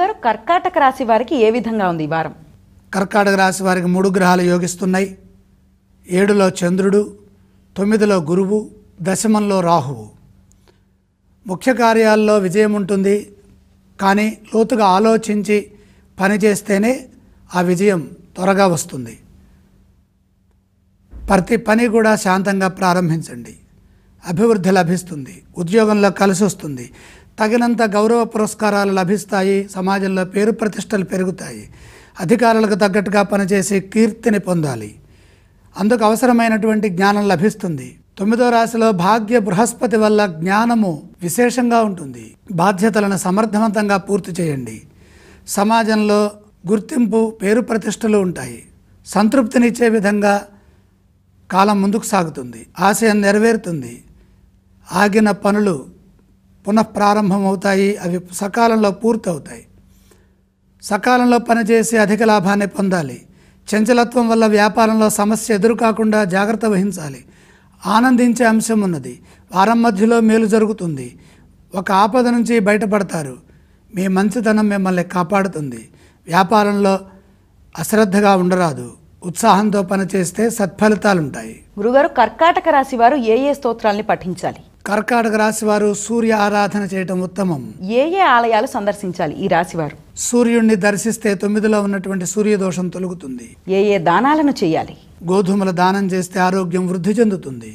గారు కర్కాటక రాశి వారికి ఏ విధంగా ఉంది వారం కర్కాటక రాశి వారికి మూడు గ్రహాలు యోగిస్తున్నాయి ఏడులో చంద్రుడు తొమ్మిదిలో గురువు దశమంలో రాహువు ముఖ్య కార్యాల్లో విజయం ఉంటుంది కానీ లోతుగా ఆలోచించి పనిచేస్తేనే ఆ విజయం త్వరగా వస్తుంది ప్రతి పని కూడా శాంతంగా ప్రారంభించండి అభివృద్ధి లభిస్తుంది ఉద్యోగంలో కలిసి వస్తుంది తగినంత గౌరవ పురస్కారాలు లభిస్తాయి సమాజంలో పేరు ప్రతిష్టలు పెరుగుతాయి అధికారులకు తగ్గట్టుగా పనిచేసి కీర్తిని పొందాలి అందుకు అవసరమైనటువంటి జ్ఞానం లభిస్తుంది తొమ్మిదో రాశిలో భాగ్య బృహస్పతి వల్ల జ్ఞానము విశేషంగా ఉంటుంది బాధ్యతలను సమర్థవంతంగా పూర్తి చేయండి సమాజంలో గుర్తింపు పేరు ప్రతిష్టలు ఉంటాయి సంతృప్తినిచ్చే విధంగా కాలం ముందుకు సాగుతుంది ఆశయం నెరవేరుతుంది ఆగిన పనులు అవుతాయి అవి సకాలంలో పూర్తవుతాయి సకాలంలో పనిచేసి అధిక లాభాన్ని పొందాలి చంచలత్వం వల్ల వ్యాపారంలో సమస్య ఎదురుకాకుండా జాగ్రత్త వహించాలి ఆనందించే అంశం ఉన్నది వారం మధ్యలో మేలు జరుగుతుంది ఒక ఆపద నుంచి బయటపడతారు మీ మంచితనం మిమ్మల్ని కాపాడుతుంది వ్యాపారంలో అశ్రద్ధగా ఉండరాదు ఉత్సాహంతో పనిచేస్తే సత్ఫలితాలుంటాయి గురుగారు కర్కాటక రాశి వారు ఏ ఏ స్తోత్రాల్ని పఠించాలి కర్కాటక రాశి వారు సూర్య ఆరాధన చేయటం ఉత్తమం ఏ ఏ ఆలయాలు సందర్శించాలి ఈ రాశివారు సూర్యుడిని దర్శిస్తే తొమ్మిదిలో ఉన్నటువంటి సూర్యదోషం తొలగుతుంది ఏ ఏ దానాలను చేయాలి గోధుమల దానం చేస్తే ఆరోగ్యం వృద్ధి చెందుతుంది